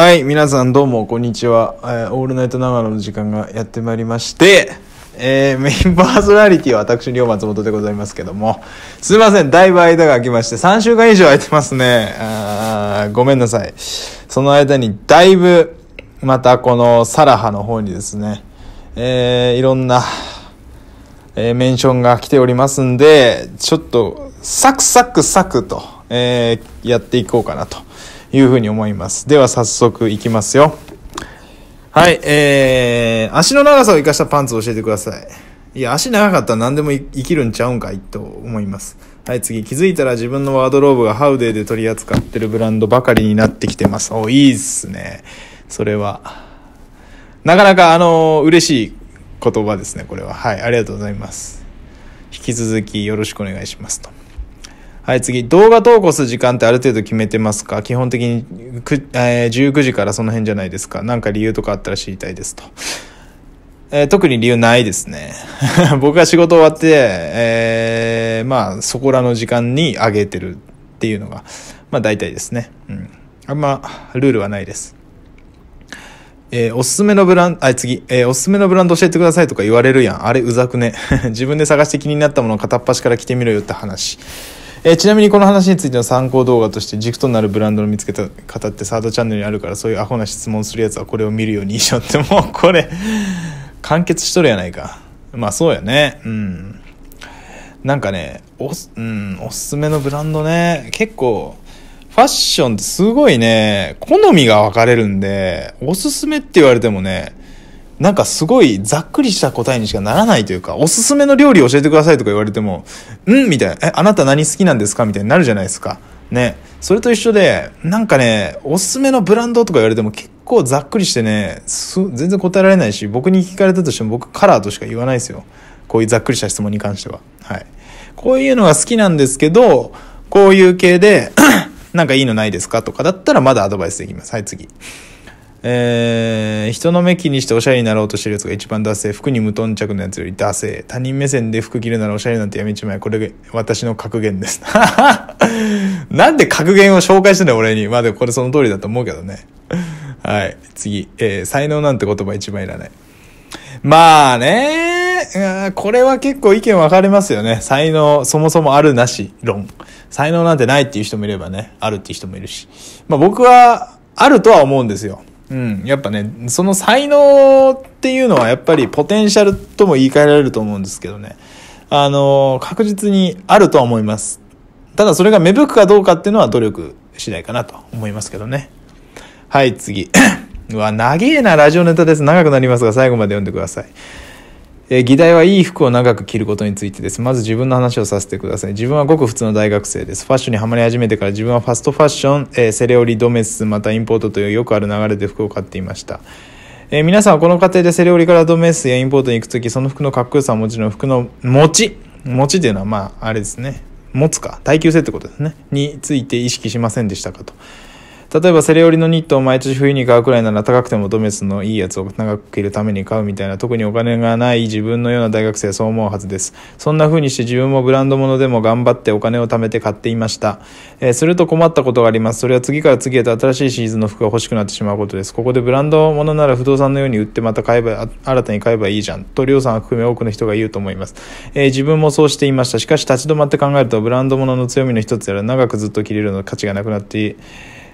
はい、皆さんどうも、こんにちは。えー、オールナイト長野の時間がやってまいりまして、えー、メインパーソナリティは私、両松本でございますけども、すいません、だいぶ間が空きまして、3週間以上空いてますね。あごめんなさい。その間に、だいぶ、またこのサラハの方にですね、えー、いろんな、えー、メンションが来ておりますんで、ちょっと、サクサクサクと、えー、やっていこうかなと。いうふうに思います。では早速いきますよ。はい、えー、足の長さを生かしたパンツを教えてください。いや、足長かったら何でも生きるんちゃうんかいと思います。はい、次。気づいたら自分のワードローブがハウデーで取り扱ってるブランドばかりになってきてます。お、いいっすね。それは。なかなか、あのー、嬉しい言葉ですね、これは。はい、ありがとうございます。引き続きよろしくお願いしますと。はい、次。動画投稿する時間ってある程度決めてますか基本的に、えー、19時からその辺じゃないですか。なんか理由とかあったら知りたいですと。えー、特に理由ないですね。僕は仕事終わって、えー、まあ、そこらの時間に上げてるっていうのが、まあ大体ですね。うん。あんま、ルールはないです。えー、おすすめのブランド、あ、次、えー、おすすめのブランド教えてくださいとか言われるやん。あれ、うざくね。自分で探して気になったものを片っ端から着てみろよって話。えー、ちなみにこの話についての参考動画として軸となるブランドの見つけた方ってサードチャンネルにあるからそういうアホな質問するやつはこれを見るようにしいってもうこれ完結しとるやないかまあそうやねうんなんかねお,、うん、おすすめのブランドね結構ファッションってすごいね、好みが分かれるんで、おすすめって言われてもね、なんかすごいざっくりした答えにしかならないというか、おすすめの料理教えてくださいとか言われても、うんみたいな、え、あなた何好きなんですかみたいになるじゃないですか。ね。それと一緒で、なんかね、おすすめのブランドとか言われても結構ざっくりしてね、全然答えられないし、僕に聞かれたとしても僕カラーとしか言わないですよ。こういうざっくりした質問に関しては。はい。こういうのが好きなんですけど、こういう系で なんかいいのないですかとかだったらまだアドバイスできます。はい、次。えー、人の目気にしておしゃれになろうとしてるやつが一番ダセ服に無頓着なやつよりダセ他人目線で服着るならおしゃれなんてやめちまえ。これが私の格言です。なんで格言を紹介してんだよ、俺に。まあでもこれその通りだと思うけどね。はい。次。えー、才能なんて言葉一番いらない。まあね、これは結構意見分かれますよね。才能、そもそもあるなし論。才能なんてないっていう人もいればね、あるっていう人もいるし。まあ僕は、あるとは思うんですよ。うん、やっぱね、その才能っていうのはやっぱりポテンシャルとも言い換えられると思うんですけどね。あの、確実にあるとは思います。ただそれが芽吹くかどうかっていうのは努力次第かなと思いますけどね。はい、次。うわ、長えなラジオネタです。長くなりますが最後まで読んでください。えー、議題はいい服を長く着ることについてです。まず自分の話をさせてください。自分はごく普通の大学生です。ファッションにはまり始めてから自分はファストファッション、えー、セレオリ、ドメス、またインポートというよくある流れで服を買っていました。えー、皆さんはこの過程でセレオリからドメスやインポートに行くとき、その服のかっこよさはもちろん服の持ち持ちっていうのはまあ、あれですね。持つか、耐久性ってことですね。について意識しませんでしたかと。例えばセレオリのニットを毎年冬に買うくらいなら高くてもドメスのいいやつを長く着るために買うみたいな特にお金がない自分のような大学生はそう思うはずです。そんな風にして自分もブランド物でも頑張ってお金を貯めて買っていました。えー、すると困ったことがあります。それは次から次へと新しいシーズンの服が欲しくなってしまうことです。ここでブランド物なら不動産のように売ってまた買えば、新たに買えばいいじゃん。と、りょうさん含め多くの人が言うと思います。えー、自分もそうしていました。しかし立ち止まって考えるとブランド物の強みの一つやら長くずっと着れるの価値がなくなって、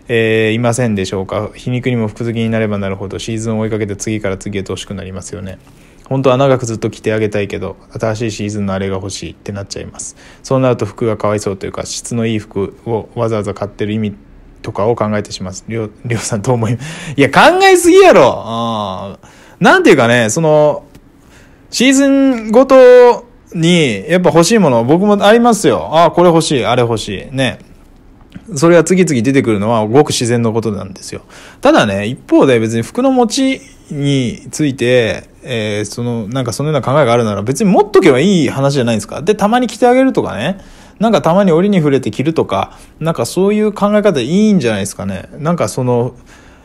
えー、いませんでしょうか皮肉にも服好きになればなるほどシーズンを追いかけて次から次へと欲しくなりますよね本当は長くずっと着てあげたいけど新しいシーズンのあれが欲しいってなっちゃいますそうなると服がかわいそうというか質のいい服をわざわざ買ってる意味とかを考えてしまうりょうりょうさんどう思い いや考えすぎやろなんていうかねそのシーズンごとにやっぱ欲しいもの僕もありますよああこれ欲しいあれ欲しいねそれが次々出てくるのはごく自然のことなんですよ。ただね、一方で別に服の持ちについて、えー、その、なんかそのような考えがあるなら別に持っとけばいい話じゃないですか。で、たまに着てあげるとかね。なんかたまに折に触れて着るとか、なんかそういう考え方いいんじゃないですかね。なんかその、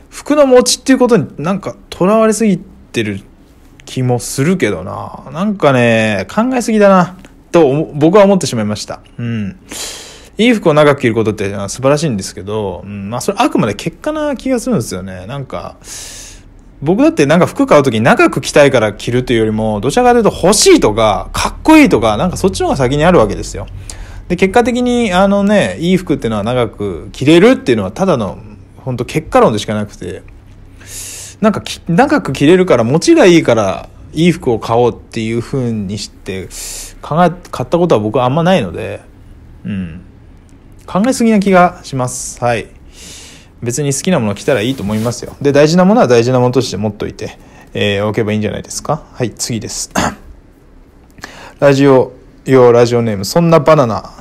服の持ちっていうことになんか囚われすぎてる気もするけどな。なんかね、考えすぎだな、と僕は思ってしまいました。うん。いい服を長く着ることって素晴らしいんですけど、うん、まあそれあくまで結果な気がするんですよね。なんか、僕だってなんか服買う時に長く着たいから着るというよりも、どちらかというと欲しいとか、かっこいいとか、なんかそっちの方が先にあるわけですよ。で、結果的にあのね、いい服っていうのは長く着れるっていうのはただの、本当結果論でしかなくて、なんか長く着れるから、持ちがいいから、いい服を買おうっていう風にして、考え、買ったことは僕はあんまないので、うん。考えすぎな気がします。はい。別に好きなもの着たらいいと思いますよ。で、大事なものは大事なものとして持っといて、えー、置けばいいんじゃないですか。はい、次です。ラジオ用ラジオネーム、そんなバナナ。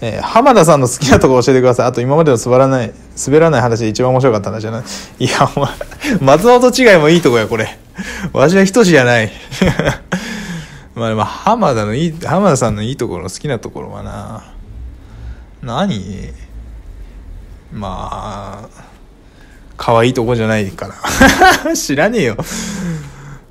えー、浜田さんの好きなとこ教えてください。あと今までの晴らない、滑らない話で一番面白かった話じゃない。いや、お前、松本違いもいいとこや、これ。わしは人志じゃない。まあでも、浜田のいい、浜田さんのいいところ、好きなところはな。何まあ、可愛いとこじゃないから 知らねえよ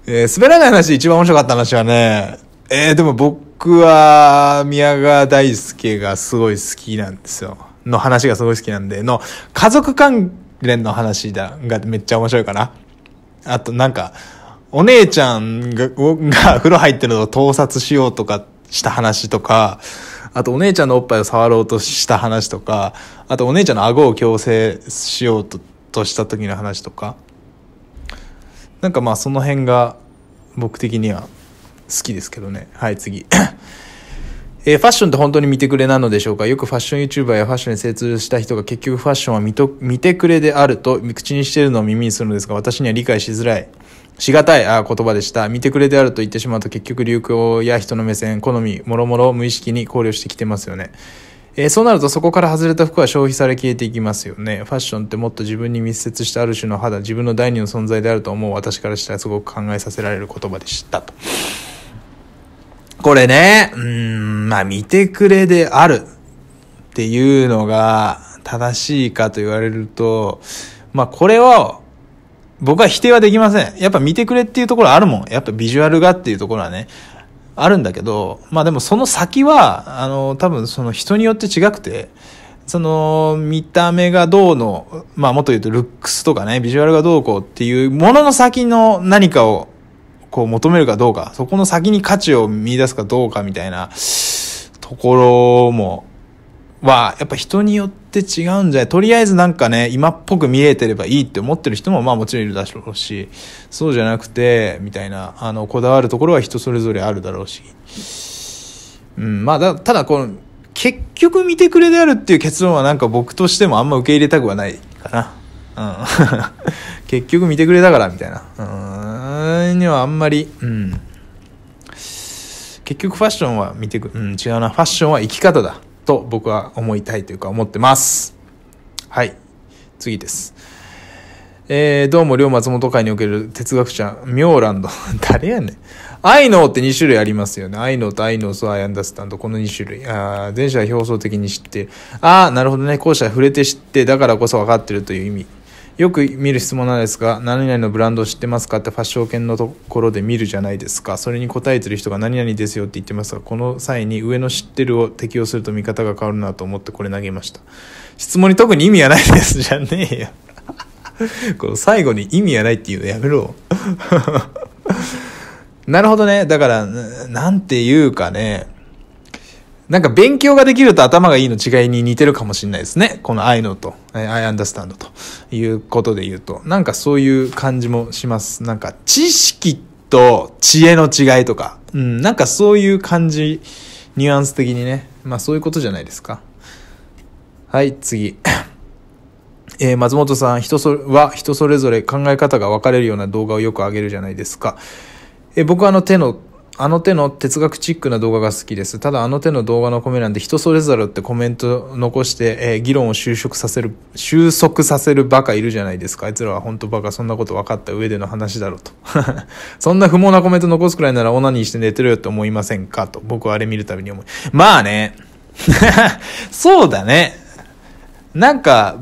えー、滑らない話、一番面白かった話はね、えー、でも僕は、宮川大輔がすごい好きなんですよ。の話がすごい好きなんで、の、家族関連の話だ、がめっちゃ面白いかな。あと、なんか、お姉ちゃんが、が風呂入ってるのを盗撮しようとかした話とか、あとお姉ちゃんのおっぱいを触ろうとした話とか、あとお姉ちゃんの顎を矯正しようととした時の話とか、なんかまあその辺が僕的には好きですけどね。はい、次。えー、ファッションって本当に見てくれなのでしょうかよくファッション YouTuber やファッションに精通した人が結局ファッションは見と見てくれであると口にしてるのを耳にするのですが私には理解しづらい。しがたいあ言葉でした。見てくれであると言ってしまうと結局流行や人の目線、好み、もろもろ無意識に考慮してきてますよね。えー、そうなるとそこから外れた服は消費され消えていきますよね。ファッションってもっと自分に密接したある種の肌、自分の第二の存在であると思う私からしたらすごく考えさせられる言葉でしたと。これね、うん、まあ見てくれであるっていうのが正しいかと言われると、まあこれを僕は否定はできません。やっぱ見てくれっていうところあるもん。やっぱビジュアルがっていうところはね、あるんだけど、まあでもその先は、あの、多分その人によって違くて、その見た目がどうの、まあもっと言うとルックスとかね、ビジュアルがどうこうっていうものの先の何かをこう求めるかどうか、そこの先に価値を見出すかどうかみたいなところもは、やっぱ人によって違うんじゃないとりあえずなんかね、今っぽく見えてればいいって思ってる人もまあもちろんいるだろうし、そうじゃなくて、みたいな、あの、こだわるところは人それぞれあるだろうし。うん、まあだ、ただこの、結局見てくれであるっていう結論はなんか僕としてもあんま受け入れたくはないかな。うん。結局見てくれだから、みたいな。うーん、にはあんまり、うん。結局ファッションは見てく、うん、違うな。ファッションは生き方だ。と僕は思いたいというか思ってます。はい。次です。えー、どうも、両松本会における哲学者、妙蘭の、誰やねん。愛のって2種類ありますよね。愛のと愛の素アイアンダースタンド、この2種類。あ前者は表層的に知ってる。ああ、なるほどね。後者は触れて知って、だからこそ分かってるという意味。よく見る質問なんですが、何々のブランドを知ってますかってファッション券のところで見るじゃないですか。それに答えてる人が何々ですよって言ってますが、この際に上の知ってるを適用すると見方が変わるなと思ってこれ投げました。質問に特に意味はないですじゃねえよ。この最後に意味はないっていうのやめろ。なるほどね。だから、なんていうかね。なんか勉強ができると頭がいいの違いに似てるかもしれないですね。この I know と I understand ということで言うと、なんかそういう感じもします。なんか知識と知恵の違いとか、うん、なんかそういう感じ、ニュアンス的にね。まあそういうことじゃないですか。はい、次。えー、松本さん、人それ、は人それぞれ考え方が分かれるような動画をよく上げるじゃないですか。えー、僕はあの手のあの手の哲学チックな動画が好きです。ただあの手の動画のコメ欄で人それぞれってコメント残して、えー、議論を収束させる、収束させるバカいるじゃないですか。あいつらは本当バカ、そんなこと分かった上での話だろうと。そんな不毛なコメント残すくらいならオナニーして寝てるよって思いませんかと。僕はあれ見るたびに思い。まあね。そうだね。なんか、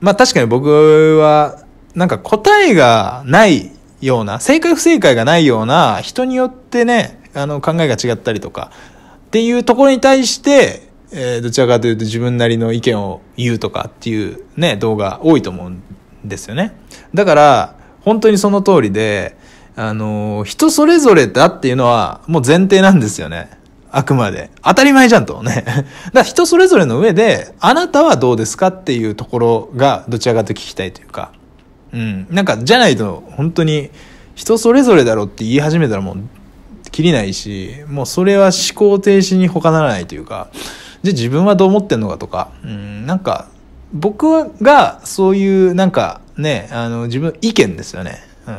まあ確かに僕は、なんか答えがないような、正解不正解がないような、人によってね、あの、考えが違ったりとか、っていうところに対して、えー、どちらかというと自分なりの意見を言うとかっていうね、動画多いと思うんですよね。だから、本当にその通りで、あの、人それぞれだっていうのはもう前提なんですよね。あくまで。当たり前じゃんとね。だから人それぞれの上で、あなたはどうですかっていうところがどちらかと聞きたいというか。うん。なんか、じゃないと、本当に、人それぞれだろって言い始めたらもう、きりないし、もうそれは思考停止に他ならないというか、じゃあ自分はどう思ってんのかとか、うん、なんか、僕がそういうなんかね、あの自分意見ですよね、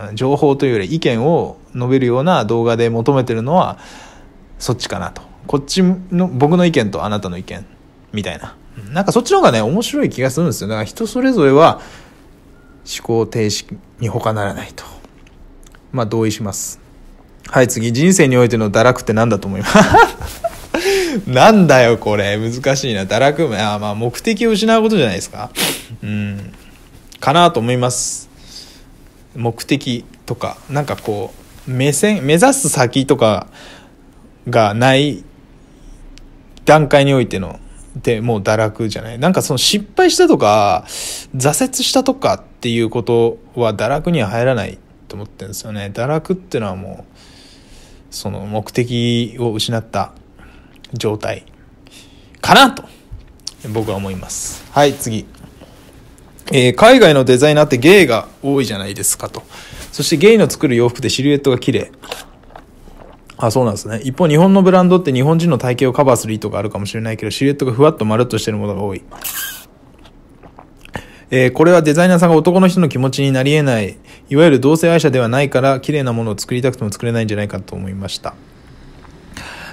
うん。情報というより意見を述べるような動画で求めてるのは、そっちかなと。こっちの、僕の意見とあなたの意見、みたいな。なんかそっちの方がね、面白い気がするんですよ。だから人それぞれは、思考停止に他ならないと。まあ同意します。はい、次。人生においての堕落って何だと思います なんだよ、これ。難しいな。堕落、あまあ、目的を失うことじゃないですか。うん。かなと思います。目的とか、なんかこう、目線、目指す先とかがない段階においてのでもう堕落じゃないなんかその失敗したとか挫折したとかっていうことは堕落には入らないと思ってるんですよね堕落っていうのはもうその目的を失った状態かなと僕は思いますはい次、えー、海外のデザイナーってゲイが多いじゃないですかとそしてゲイの作る洋服でシルエットが綺麗あ、そうなんですね。一方、日本のブランドって日本人の体型をカバーする意図があるかもしれないけど、シルエットがふわっとまるっとしてるものが多い。えー、これはデザイナーさんが男の人の気持ちになり得ない、いわゆる同性愛者ではないから、綺麗なものを作りたくても作れないんじゃないかと思いました。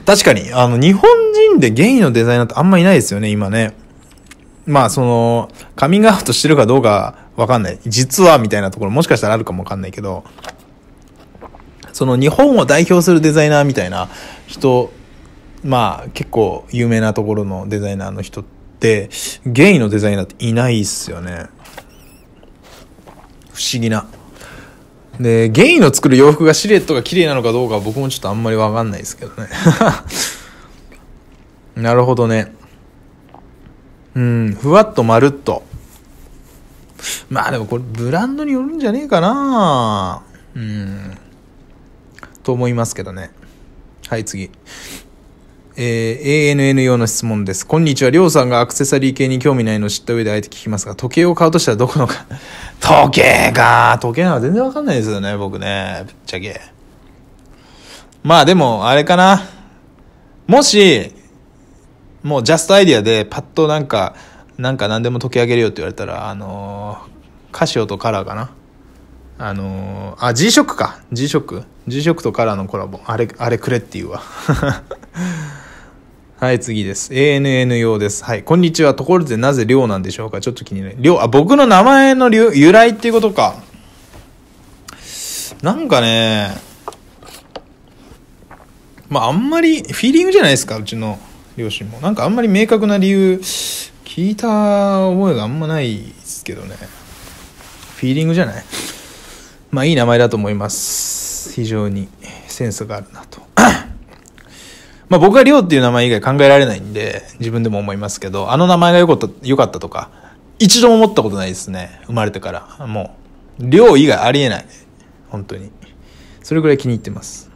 確かに、あの、日本人でゲイのデザイナーってあんまいないですよね、今ね。まあ、その、カミングアウトしてるかどうかわかんない。実は、みたいなところもしかしたらあるかもわかんないけど、その日本を代表するデザイナーみたいな人、まあ結構有名なところのデザイナーの人って、ゲイのデザイナーっていないっすよね。不思議な。で、ゲイの作る洋服がシルエットが綺麗なのかどうかは僕もちょっとあんまりわかんないですけどね。なるほどね。うん、ふわっとまるっと。まあでもこれブランドによるんじゃねえかなうん。と思いますけどね。はい、次。えー、ANN 用の質問です。こんにちは。りょうさんがアクセサリー系に興味ないのを知った上であえて聞きますが、時計を買うとしたらどこのか 時計か時計なんか全然わかんないですよね、僕ね。ぶっちゃけ。まあでも、あれかな。もし、もうジャストアイディアでパッとなんか、なんか何でも解き上げるよって言われたら、あのー、カシオとカラーかな。あのー、あ、G-SHOCK か。G-SHOCK。辞職とカラーのコラボあれあれくれって言うわ はい次です ANN 用ですはいこんにちはところでなぜ寮なんでしょうかちょっと気になる寮あ僕の名前の由来っていうことかなんかねまああんまりフィーリングじゃないですかうちの両親もなんかあんまり明確な理由聞いた覚えがあんまないですけどねフィーリングじゃないまあいい名前だと思いますます非常にセンスがあるなと まあ僕は亮っていう名前以外考えられないんで自分でも思いますけどあの名前が良かった良かったとか一度も思ったことないですね生まれてからもう亮以外ありえない本当にそれぐらい気に入ってます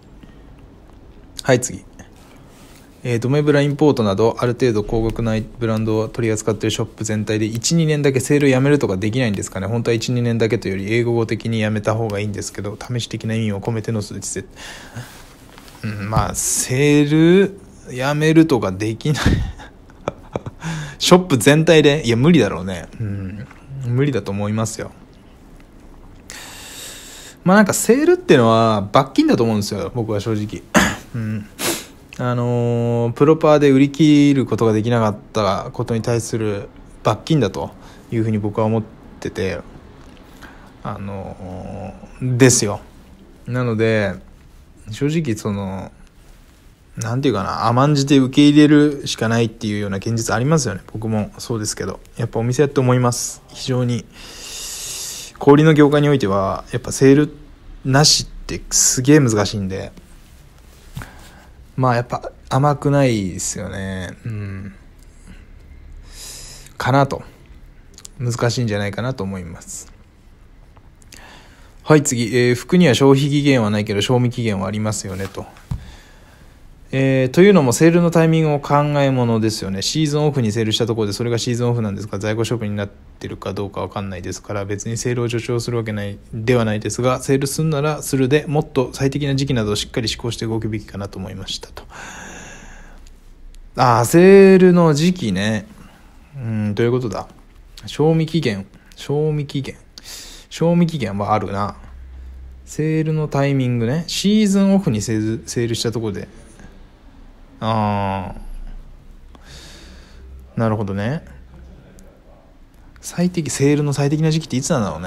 はい次えー、ドメブラインポートなどある程度高額なブランドを取り扱ってるショップ全体で12年だけセールやめるとかできないんですかね本当は12年だけというより英語語的にやめた方がいいんですけど試し的な意味を込めての数値で、うん、まあセールやめるとかできない ショップ全体でいや無理だろうねうん無理だと思いますよまあなんかセールっていうのは罰金だと思うんですよ僕は正直うんあのプロパーで売り切ることができなかったことに対する罰金だというふうに僕は思っててあのですよなので正直その何て言うかな甘んじて受け入れるしかないっていうような現実ありますよね僕もそうですけどやっぱお店って思います非常に氷の業界においてはやっぱセールなしってすげえ難しいんでまあやっぱ甘くないですよね。うん。かなと。難しいんじゃないかなと思います。はい、次。えー、服には消費期限はないけど、賞味期限はありますよね、と。えー、というのもセールのタイミングを考えものですよねシーズンオフにセールしたところでそれがシーズンオフなんですが在庫処分になってるかどうか分かんないですから別にセールを助長するわけないではないですがセールするならするでもっと最適な時期などをしっかり試行して動くべきかなと思いましたとああセールの時期ねうんどういうことだ賞味期限賞味期限賞味期限はあるなセールのタイミングねシーズンオフにセールしたところでああなるほどね最適セールの最適な時期っていつなんだろう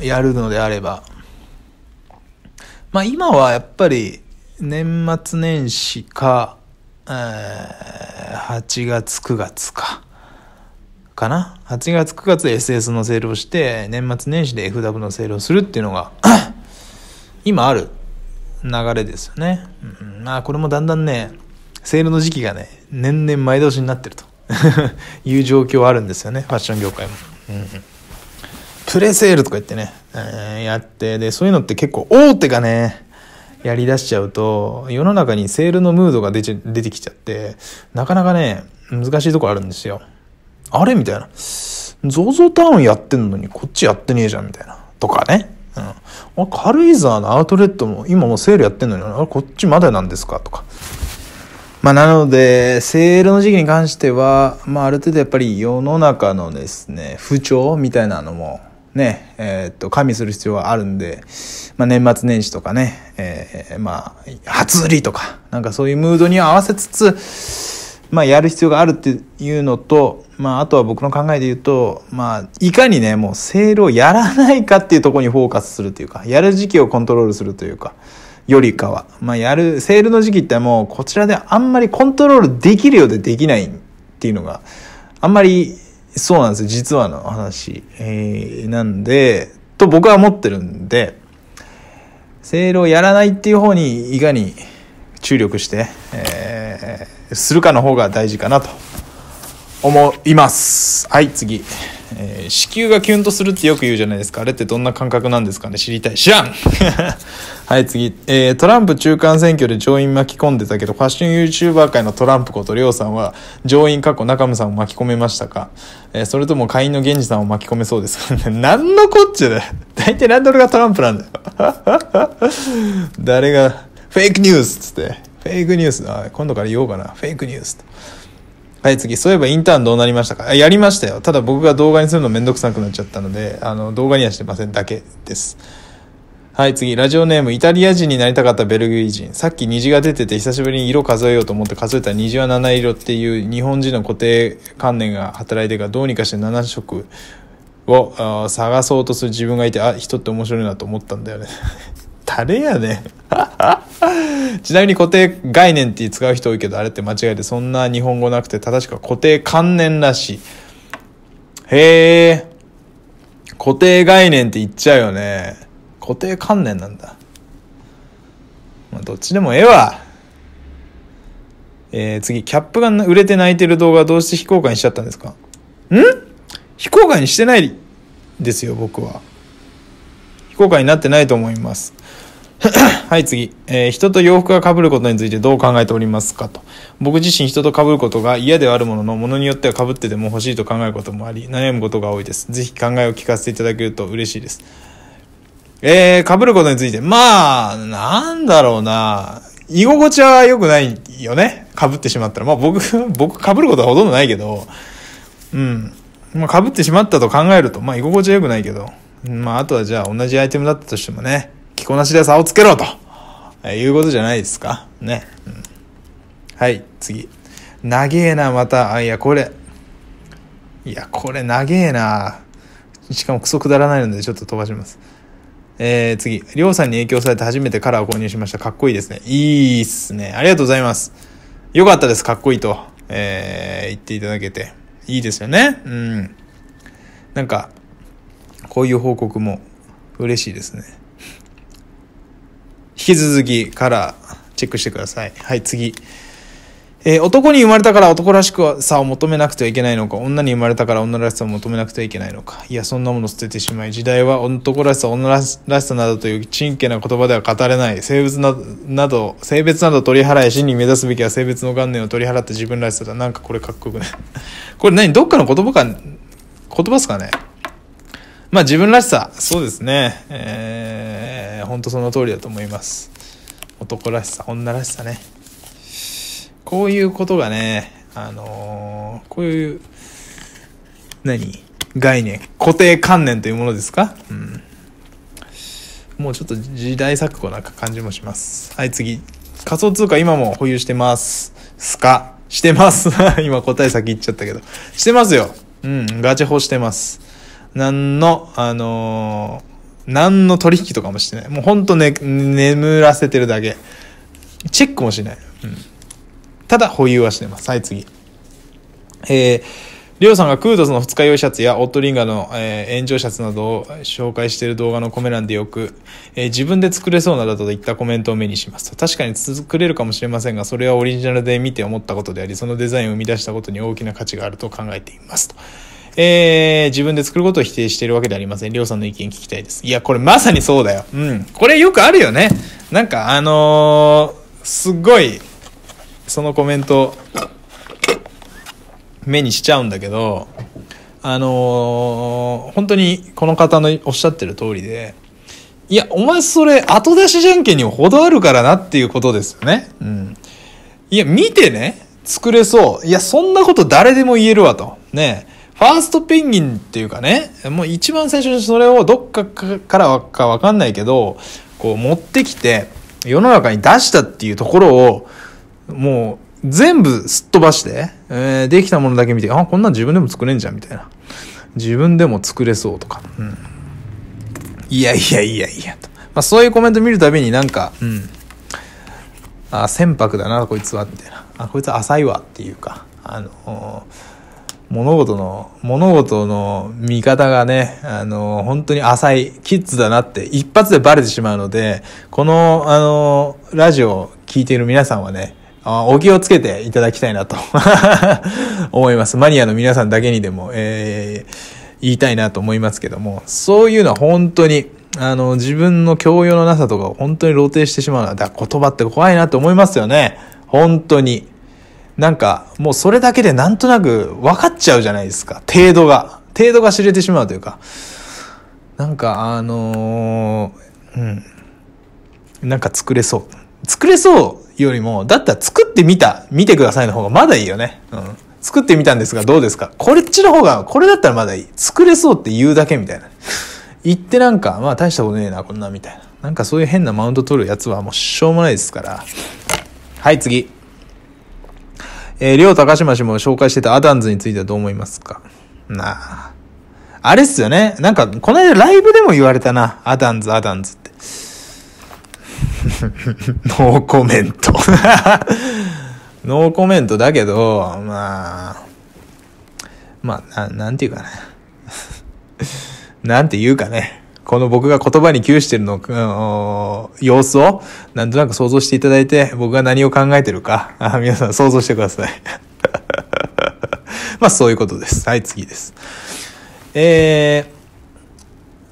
ねやるのであればまあ今はやっぱり年末年始か、えー、8月9月かかな8月9月で SS のセールをして年末年始で FW のセールをするっていうのが 今ある流れですよね。うん、まあ、これもだんだんね、セールの時期がね、年々前倒しになってると いう状況はあるんですよね、ファッション業界も。うん、プレセールとか言ってね、えー、やって、で、そういうのって結構大手がね、やり出しちゃうと、世の中にセールのムードが出ち出てきちゃって、なかなかね、難しいとこあるんですよ。あれみたいな。ZOZO タウンやってんのにこっちやってねえじゃんみたいな。とかね。うん、軽井沢のアウトレットも今もうセールやってんのにあこっちまだなんですかとか。まあ、なので、セールの時期に関しては、まあ、ある程度やっぱり世の中のですね、不調みたいなのも、ね、えー、っと、加味する必要はあるんで、まあ、年末年始とかね、えー、まあ、初売りとか、なんかそういうムードに合わせつつ、まあ、やる必要があるっていうのと、まあ、あとは僕の考えで言うと、まあ、いかにね、もうセールをやらないかっていうところにフォーカスするというか、やる時期をコントロールするというか、よりかは。まあ、やる、セールの時期ってもう、こちらであんまりコントロールできるようでできないっていうのが、あんまり、そうなんですよ。実はの話。えー、なんで、と僕は思ってるんで、セールをやらないっていう方に、いかに注力して、えーー、するかの方が大事かなと思いますはい次、えー、子宮がキュンとするってよく言うじゃないですかあれってどんな感覚なんですかね知りたい知らん はい次、えー、トランプ中間選挙で上院巻き込んでたけどファッション YouTuber 界のトランプことりょうさんは上院過去中村さんを巻き込めましたか、えー、それとも下院の源氏さんを巻き込めそうですか 何のこっちゃだよ大体ランドルがトランプなんだよ 誰がフェイクニュースっつってフェイクニュースだ。今度から言おうかな。フェイクニュースと。はい、次。そういえばインターンどうなりましたかやりましたよ。ただ僕が動画にするのめんどくさくなっちゃったので、あの、動画にはしてませんだけです。はい、次。ラジオネーム、イタリア人になりたかったベルギー人。さっき虹が出てて久しぶりに色数えようと思って数えたら虹は7色っていう日本人の固定観念が働いてがから、どうにかして7色を探そうとする自分がいて、あ、人って面白いなと思ったんだよね誰やねん ちなみに固定概念って使う人多いけど、あれって間違えて、そんな日本語なくて、正しくは固定観念らしい。へえ。固定概念って言っちゃうよね。固定観念なんだ。まあ、どっちでもええわ。えー、次、キャップが売れて泣いてる動画どうして非公開にしちゃったんですかん非公開にしてないですよ、僕は。非公開になってないと思います。はい、次。えー、人と洋服が被ることについてどう考えておりますかと。僕自身人と被ることが嫌ではあるものの、ものによっては被ってても欲しいと考えることもあり、悩むことが多いです。ぜひ考えを聞かせていただけると嬉しいです。えー、被ることについて。まあ、なんだろうな。居心地は良くないよね。被ってしまったら。まあ僕、僕被ることはほとんどないけど、うん。まあ被ってしまったと考えると、まあ居心地は良くないけど、まああとはじゃあ同じアイテムだったとしてもね、着こなしで差をつけろと、えいうことじゃないですか。ね。うん、はい、次。長えな、また。あ、いや、これ。いや、これ長えな。しかもクソくだらないのでちょっと飛ばします。えー、次。りょうさんに影響されて初めてカラーを購入しました。かっこいいですね。いいっすね。ありがとうございます。よかったです。かっこいいと、えー、言っていただけて。いいですよね。うん。なんか、こういう報告も嬉しいですね。引き続きカラーチェックしてください。はい、次。えー、男に生まれたから男らしくさを求めなくてはいけないのか、女に生まれたから女らしさを求めなくてはいけないのか。いや、そんなもの捨ててしまい、時代は男らしさ、女らしさなどという珍剣な言葉では語れない。性別ななど、性別など取り払い、真に目指すべきは性別の概念を取り払った自分らしさだ。なんかこれかっこよくないこれ何どっかの言葉か、言葉っすかねまあ自分らしさ、そうですね。えー、ほんとその通りだと思います。男らしさ、女らしさね。こういうことがね、あのー、こういう、何概念、固定観念というものですかうん。もうちょっと時代錯誤な感じもします。はい、次。仮想通貨今も保有してます。すかしてます。今答え先言っちゃったけど。してますよ。うん、ガチホしてます。何の、あのー、何の取引とかもしてない。もうほんとね、眠らせてるだけ。チェックもしない。うん。ただ保有はしてます。はい、次。えー、りょうさんがクードスの二日酔いシャツやオットリンガの、えー、炎上シャツなどを紹介している動画のコメ欄でよく、えー、自分で作れそうなどといったコメントを目にします確かに作れるかもしれませんが、それはオリジナルで見て思ったことであり、そのデザインを生み出したことに大きな価値があると考えています。とえー、自分で作ることを否定しているわけではありません。りょうさんの意見聞きたいです。いや、これまさにそうだよ。うん。これよくあるよね。なんか、あのー、すごい、そのコメント、目にしちゃうんだけど、あのー、本当にこの方のおっしゃってる通りで、いや、お前それ後出しじゃんけんにほどあるからなっていうことですよね。うん。いや、見てね。作れそう。いや、そんなこと誰でも言えるわと。ね。ファーストペンギンっていうかね、もう一番最初にそれをどっかからかわかんないけど、こう持ってきて、世の中に出したっていうところを、もう全部すっ飛ばして、えー、できたものだけ見て、あ、こんなん自分でも作れんじゃん、みたいな。自分でも作れそうとか。うん。いやいやいやいや、と。まあそういうコメント見るたびになんか、うん。あ、船舶だな、こいつは、みたいな。あ、こいつ浅いわ、っていうか。あのー物事の、物事の見方がね、あの、本当に浅い、キッズだなって一発でバレてしまうので、この、あの、ラジオを聴いている皆さんはね、あお気をつけていただきたいなと 思います。マニアの皆さんだけにでも、えー、言いたいなと思いますけども、そういうのは本当に、あの、自分の教養のなさとかを本当に露呈してしまうのは、だ言葉って怖いなと思いますよね。本当に。なんかもうそれだけでなんとなく分かっちゃうじゃないですか。程度が。程度が知れてしまうというか。なんかあのー、うん。なんか作れそう。作れそうよりも、だったら作ってみた、見てくださいの方がまだいいよね。うん。作ってみたんですがどうですかこれっちの方が、これだったらまだいい。作れそうって言うだけみたいな。言ってなんか、まあ大したことねえな、こんなみたいな。なんかそういう変なマウント取るやつはもうしょうもないですから。はい、次。えー、りょうたかしましも紹介してたアダンズについてはどう思いますかなあ。あれっすよね。なんか、この間ライブでも言われたな。アダンズ、アダンズって。ノーコメント ノーコメントだけど、まあ、まあ、ななんていうかね。なんていうかね。この僕が言葉に窮してるの、うん、様子を、なんとなく想像していただいて、僕が何を考えてるか、あ皆さん想像してください。まあ、そういうことです。はい、次です。え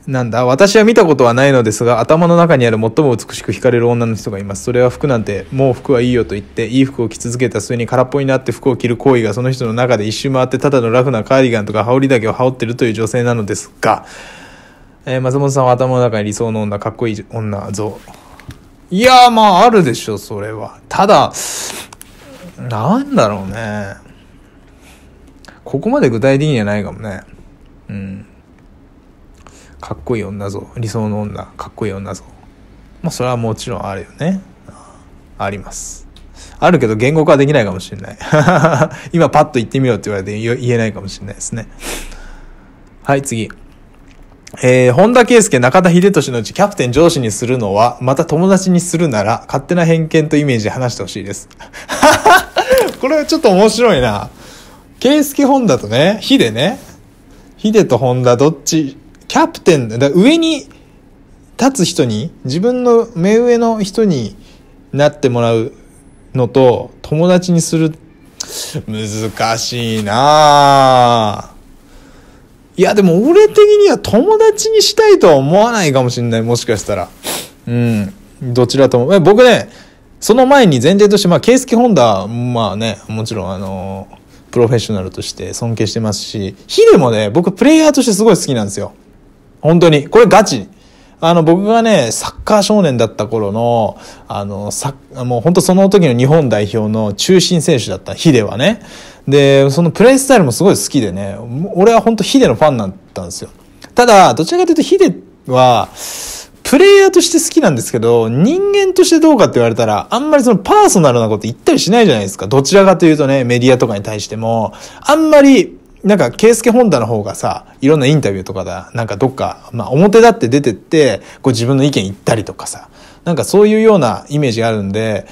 ー、なんだ私は見たことはないのですが頭の中にある最も美しく惹かれる女の人がいますそれは服なんてもう服はいいよと言っていい服を着続けた末に空っぽになって服を着る行為がその人の中で一周回ってただのラフなカーディガンとか羽織だけを羽織ってるという女性なのですがえー、松本さんは頭の中に理想の女、かっこいい女像。いやまああるでしょ、それは。ただ、なんだろうね。ここまで具体的にはないかもね。うん。かっこいい女像。理想の女、かっこいい女像。まあそれはもちろんあるよね。あります。あるけど言語化できないかもしれない。今パッと言ってみろって言われて言えないかもしれないですね。はい、次。えー、本田圭介、中田秀俊のうちキャプテン上司にするのは、また友達にするなら、勝手な偏見とイメージで話してほしいです。これはちょっと面白いな。圭介本田とね、秀ね。秀と本田どっち、キャプテン、だ上に立つ人に、自分の目上の人になってもらうのと、友達にする、難しいなぁ。いや、でも俺的には友達にしたいとは思わないかもしんない。もしかしたら。うん。どちらとも。僕ね、その前に前提として、まあ、ケースケホンダ、まあね、もちろん、あのー、プロフェッショナルとして尊敬してますし、ヒデもね、僕プレイヤーとしてすごい好きなんですよ。本当に。これガチ。あの、僕がね、サッカー少年だった頃の、あの、サもう本当その時の日本代表の中心選手だったヒデはね、で、そのプレイスタイルもすごい好きでね、俺は本当ヒデのファンだったんですよ。ただ、どちらかというとヒデは、プレイヤーとして好きなんですけど、人間としてどうかって言われたら、あんまりそのパーソナルなこと言ったりしないじゃないですか。どちらかというとね、メディアとかに対しても、あんまり、なんか、ケ介スケホンダの方がさ、いろんなインタビューとかだ、なんかどっか、まあ表立って出てって、こう自分の意見言ったりとかさ、なんかそういうようなイメージがあるんで、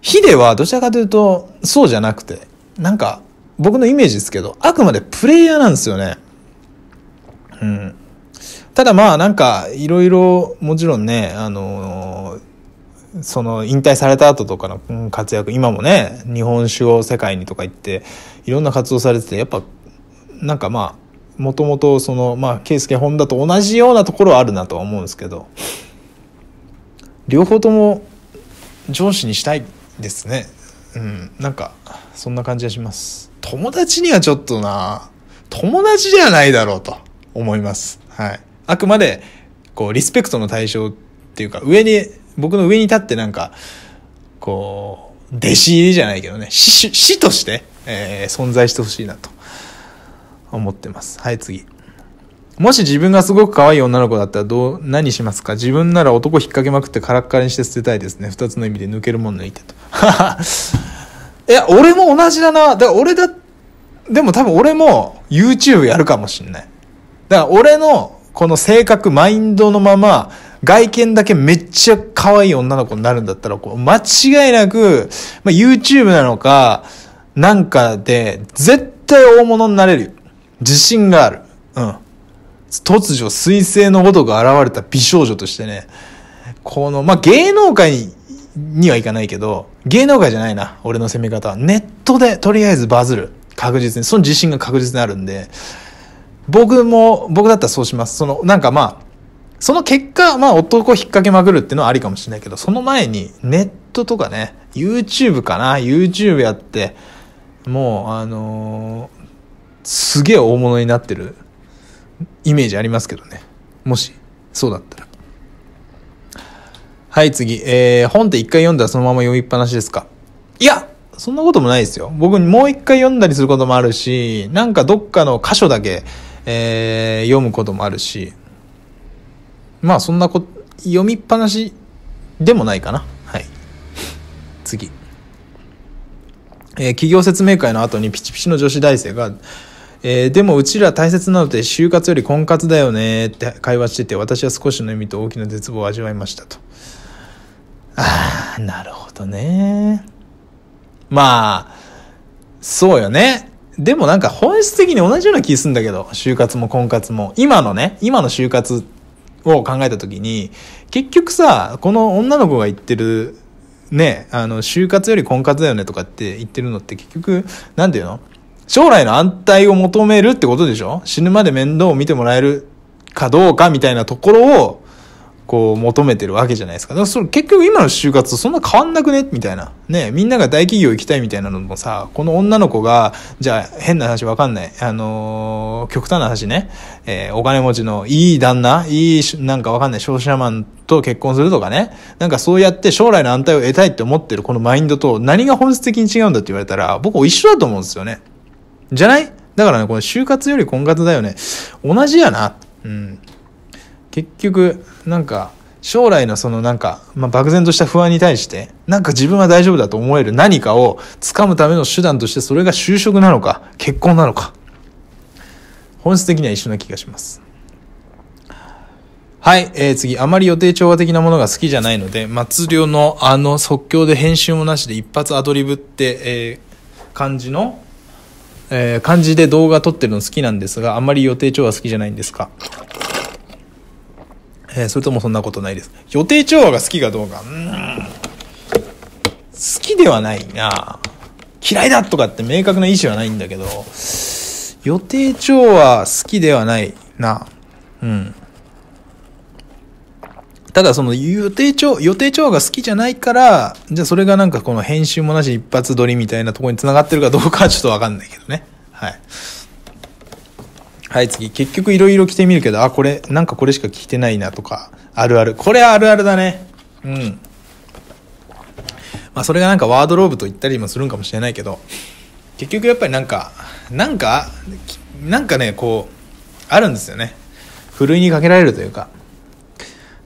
ヒデはどちらかというと、そうじゃなくて、なんか、僕のイメージですけど、あくまでプレイヤーなんですよね。うん。ただまあなんか、いろいろ、もちろんね、あのーその引退された後とかの活躍、今もね、日本酒を世界にとか行って、いろんな活動されてて、やっぱ、なんかまあ、もともとその、まあ、圭佑本田と同じようなところはあるなとは思うんですけど、両方とも上司にしたいですね。うんなんかそんな感じがします友達にはちょっとな友達じゃないだろうと思いますはいあくまでこうリスペクトの対象っていうか上に僕の上に立ってなんかこう弟子入りじゃないけどね死、死として、えー、存在してほしいなと思ってますはい次もし自分がすごく可愛い女の子だったらどう、何しますか自分なら男引っ掛けまくってカラッカラにして捨てたいですね。二つの意味で抜けるもん抜いてと。いや、俺も同じだな。だから俺だ、でも多分俺も YouTube やるかもしんない。だから俺のこの性格、マインドのまま、外見だけめっちゃ可愛い女の子になるんだったら、こう、間違いなく、まあ、YouTube なのか、なんかで、絶対大物になれる自信がある。うん。突如彗星のごとく現れた美少女としてね、この、まあ、芸能界にはいかないけど、芸能界じゃないな、俺の攻め方は。ネットでとりあえずバズる。確実に。その自信が確実にあるんで、僕も、僕だったらそうします。その、なんかまあ、その結果、まあ男引っ掛けまくるっていうのはありかもしれないけど、その前にネットとかね、YouTube かな ?YouTube やって、もう、あのー、すげえ大物になってるイメージありますけどねもしそうだったらはい次、えー、本って一回読んだらそのまま読みっぱなしですかいやそんなこともないですよ僕もう一回読んだりすることもあるしなんかどっかの箇所だけ、えー、読むこともあるしまあそんなこ読みっぱなしでもないかなはい次えー、企業説明会の後にピチピチの女子大生がえー、でもうちら大切なのって就活より婚活だよねって会話してて、私は少しの意味と大きな絶望を味わいましたと。ああ、なるほどね。まあ、そうよね。でもなんか本質的に同じような気するんだけど、就活も婚活も。今のね、今の就活を考えた時に、結局さ、この女の子が言ってる、ね、あの、就活より婚活だよねとかって言ってるのって結局、なんていうの将来の安泰を求めるってことでしょ死ぬまで面倒を見てもらえるかどうかみたいなところを、こう求めてるわけじゃないですか。でもその結局今の就活とそんな変わんなくねみたいな。ねみんなが大企業行きたいみたいなのもさ、この女の子が、じゃあ変な話わかんない。あのー、極端な話ね。えー、お金持ちのいい旦那、いい、なんかわかんない商社マンと結婚するとかね。なんかそうやって将来の安泰を得たいって思ってるこのマインドと何が本質的に違うんだって言われたら、僕一緒だと思うんですよね。じゃないだからね、これ就活より婚活だよね。同じやな。うん。結局、なんか、将来のそのなんか、まあ、漠然とした不安に対して、なんか自分は大丈夫だと思える何かを掴むための手段として、それが就職なのか、結婚なのか。本質的には一緒な気がします。はい、えー、次、あまり予定調和的なものが好きじゃないので、末了のあの即興で編集もなしで一発アドリブって、えー、感じのえー、感じで動画撮ってるの好きなんですが、あんまり予定調和好きじゃないんですかえー、それともそんなことないです。予定調和が好きかどうか。うん。好きではないな嫌いだとかって明確な意思はないんだけど、予定調和好きではないな。うん。ただその予定帳、予定帳が好きじゃないから、じゃあそれがなんかこの編集もなし一発撮りみたいなとこに繋がってるかどうかはちょっとわかんないけどね。はい。はい、次。結局いろいろ着てみるけど、あ、これ、なんかこれしか着てないなとか、あるある。これあるあるだね。うん。まあそれがなんかワードローブと言ったりもするんかもしれないけど、結局やっぱりなんか、なんか、なんかね、こう、あるんですよね。ふるいにかけられるというか。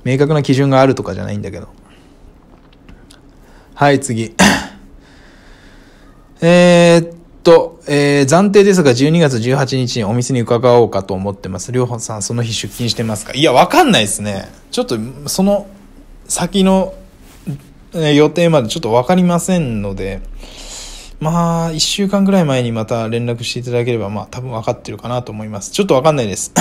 明確な基準があるとかじゃないんだけど。はい、次。えー、っと、えー、暫定ですが、12月18日にお店に伺おうかと思ってます。りょうほさん、その日出勤してますかいや、わかんないですね。ちょっと、その、先の、え予定までちょっとわかりませんので、まあ、1週間ぐらい前にまた連絡していただければ、まあ、多分分かってるかなと思います。ちょっとわかんないです。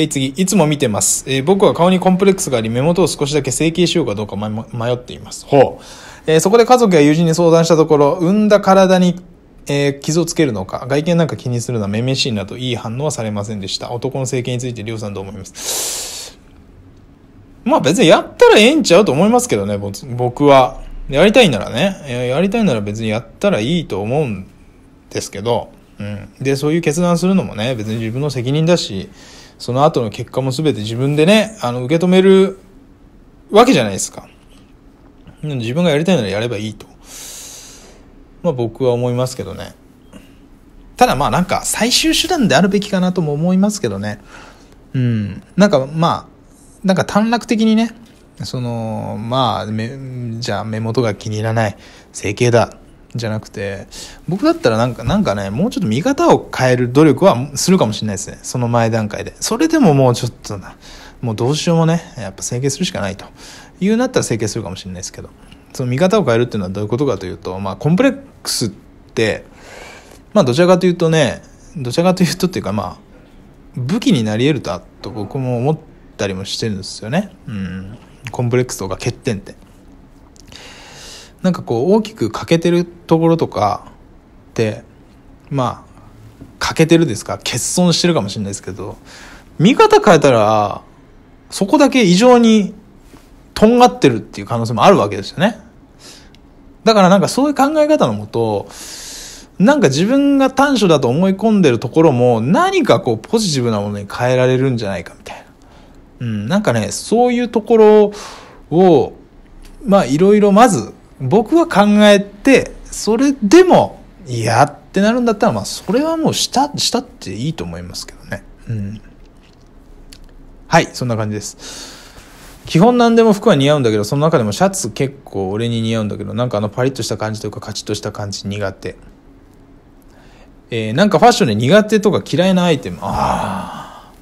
えー、次、いつも見てます、えー、僕は顔にコンプレックスがあり、目元を少しだけ整形しようかどうか迷っています。ほう。えそこで家族や友人に相談したところ、産んだ体にえー、傷をつけるのか、外見なんか気にするのはめめしいなといい反応はされませんでした。男の整形についてりょうさんどう思いますまあ別にやったらええんちゃうと思いますけどね、僕は。やりたいならね、やりたいなら別にやったらいいと思うんですけど、うん。で、そういう決断するのもね、別に自分の責任だし、その後の結果も全て自分でね、あの、受け止めるわけじゃないですか。自分がやりたいならやればいいと。まあ僕は思いますけどね。ただまあなんか最終手段であるべきかなとも思いますけどね。うん。なんかまあ、なんか短絡的にね、その、まあ、じゃあ目元が気に入らない、整形だ、じゃなくて、僕だったらなんか、なんかね、もうちょっと見方を変える努力はするかもしれないですね。その前段階で。それでももうちょっとな、もうどうしようもね、やっぱ整形するしかないと。いうなったら整形するかもしれないですけど。その見方を変えるっていうのはどういうことかというと、まあコンプレックスって、まあどちらかというとね、どちらかというとっていうかまあ、武器になり得ると僕も思ったりもしてるんですよね。うん。コンプレックスとか欠点って。なんかこう大きく欠けてるところとかってまあ欠けてるですか欠損してるかもしれないですけど見方変えたらそこだけ異常にとんがってるっていう可能性もあるわけですよね。だからなんかそういう考え方のもと、なんか自分が短所だと思い込んでるところも何かこうポジティブなものに変えられるんじゃないかみたいな。うん、なんかね、そういうところを、まあいろいろまず僕は考えて、それでも、いやってなるんだったら、まあ、それはもうした、したっていいと思いますけどね。うん。はい、そんな感じです。基本何でも服は似合うんだけど、その中でもシャツ結構俺に似合うんだけど、なんかあのパリッとした感じというかカチッとした感じ苦手。えー、なんかファッションで苦手とか嫌いなアイテム。ああ。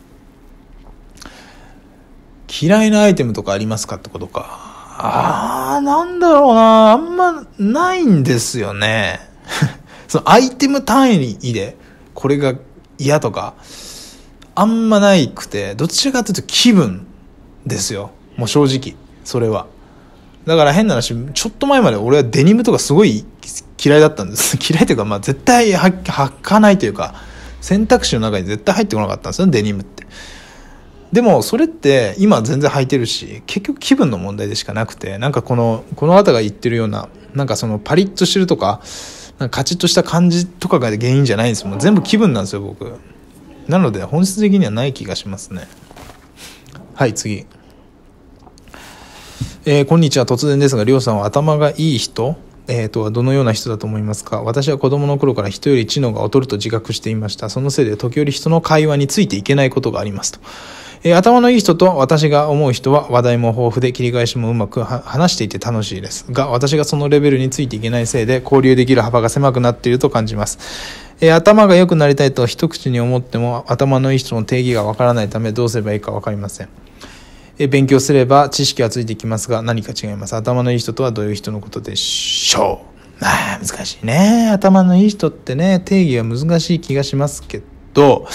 嫌いなアイテムとかありますかってことか。ああ、なんだろうな、あんまないんですよね。そのアイテム単位で、これが嫌とか、あんまないくて、どちらかというと気分ですよ。もう正直、それは。だから変な話、ちょっと前まで俺はデニムとかすごい嫌いだったんです。嫌いというか、まあ絶対履かないというか、選択肢の中に絶対入ってこなかったんですよ、デニムって。でもそれって今全然履いてるし結局気分の問題でしかなくてなんかこのこの方が言ってるようななんかそのパリッとしてるとかなんかカチッとした感じとかが原因じゃないんですもん全部気分なんですよ僕なので本質的にはない気がしますねはい次えー、こんにちは突然ですがりょうさんは頭がいい人えー、とはどのような人だと思いますか私は子供の頃から人より知能が劣ると自覚していました。そのせいで時折人の会話についていけないことがありますと。えー、頭のいい人と私が思う人は話題も豊富で切り返しもうまく話していて楽しいですが私がそのレベルについていけないせいで交流できる幅が狭くなっていると感じますえー、頭が良くなりたいと一口に思っても頭のいい人の定義がわからないためどうすればいいか分かりませんえ勉強すれば知識はついてきますが何か違います頭のいい人とはどういう人のことでしょうまあ難しいね頭のいい人ってね定義は難しい気がしますけど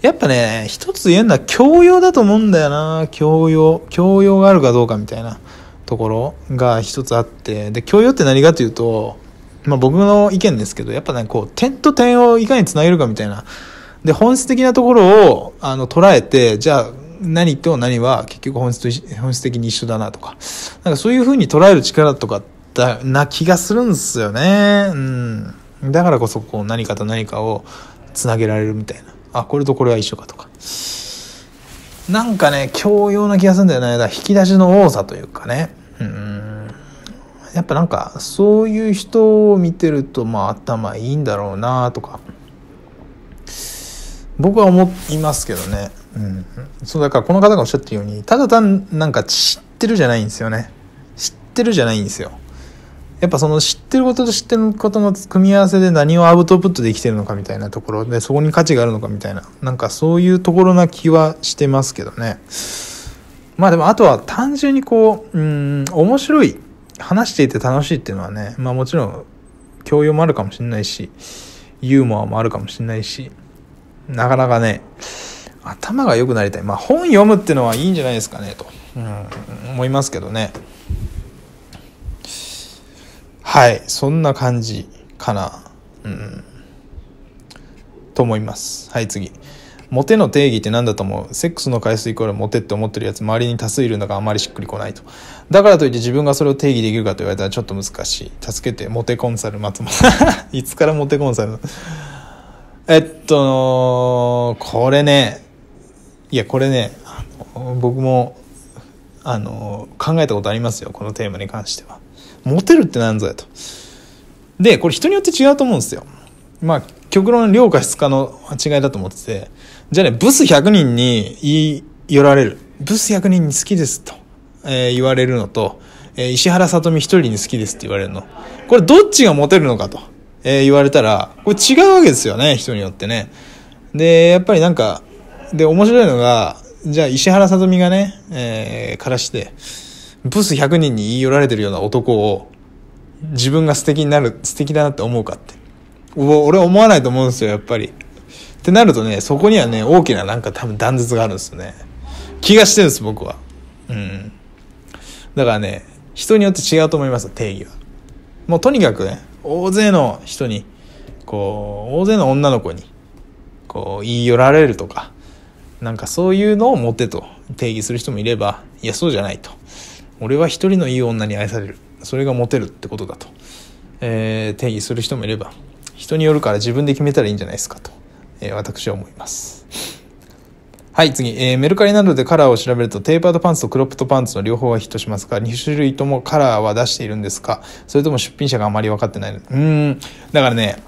やっぱね、一つ言えるのは教養だと思うんだよな。教養。教養があるかどうかみたいなところが一つあって。で、教養って何かというと、まあ僕の意見ですけど、やっぱね、こう、点と点をいかにつなげるかみたいな。で、本質的なところを、あの、捉えて、じゃあ、何と何は結局本質と本質的に一緒だなとか、なんかそういう風に捉える力とかだな気がするんですよね。うん。だからこそこう何かと何かをつなげられるみたいな。あこれとこれは一緒かとかなんかね教養な気がするんだよねだ引き出しの多さというかねうんやっぱなんかそういう人を見てるとまあ頭いいんだろうなとか僕は思いますけどね、うん、そうだからこの方がおっしゃってるようにただ単なんか知ってるじゃないんですよね知ってるじゃないんですよやっぱその知ってることと知ってることの組み合わせで何をアウトプットできてるのかみたいなところで、そこに価値があるのかみたいな、なんかそういうところな気はしてますけどね。まあでもあとは単純にこう、うん、面白い、話していて楽しいっていうのはね、まあもちろん教養もあるかもしれないし、ユーモアもあるかもしれないし、なかなかね、頭が良くなりたい。まあ本読むっていうのはいいんじゃないですかね、と、うん、思いますけどね。はい、そんな感じかな。うん。と思います。はい、次。モテの定義って何だと思うセックスの回数イコールモテって思ってるやつ周りに多数いるんだからあまりしっくりこないと。だからといって自分がそれを定義できるかと言われたらちょっと難しい。助けて、モテコンサル松本。いつからモテコンサルえっと、これね、いや、これね、僕も、あの、考えたことありますよ。このテーマに関しては。モテるってなんぞやと。で、これ人によって違うと思うんですよ。まあ、極論量か質かの違いだと思ってて、じゃあね、ブス100人に言い寄られる。ブス100人に好きですと、えー、言われるのと、えー、石原さとみ1人に好きですって言われるの。これどっちがモテるのかと、えー、言われたら、これ違うわけですよね、人によってね。で、やっぱりなんか、で、面白いのが、じゃあ石原さとみがね、えー、からして、ブス100人に言い寄られてるような男を自分が素敵になる、素敵だなって思うかって。俺は思わないと思うんですよ、やっぱり。ってなるとね、そこにはね、大きななんか多分断絶があるんですよね。気がしてるんです、僕は。うん。だからね、人によって違うと思います、定義は。もうとにかくね、大勢の人に、こう、大勢の女の子に、こう、言い寄られるとか、なんかそういうのをってと定義する人もいれば、いや、そうじゃないと。俺は一人のいい女に愛されるそれがモテるってことだと、えー、定義する人もいれば人によるから自分で決めたらいいんじゃないですかと、えー、私は思いますはい、次、えー、メルカリなどでカラーを調べると、テーパードパンツとクロップドパンツの両方はヒットしますが、2種類ともカラーは出しているんですかそれとも出品者があまり分かってないうん、だからね、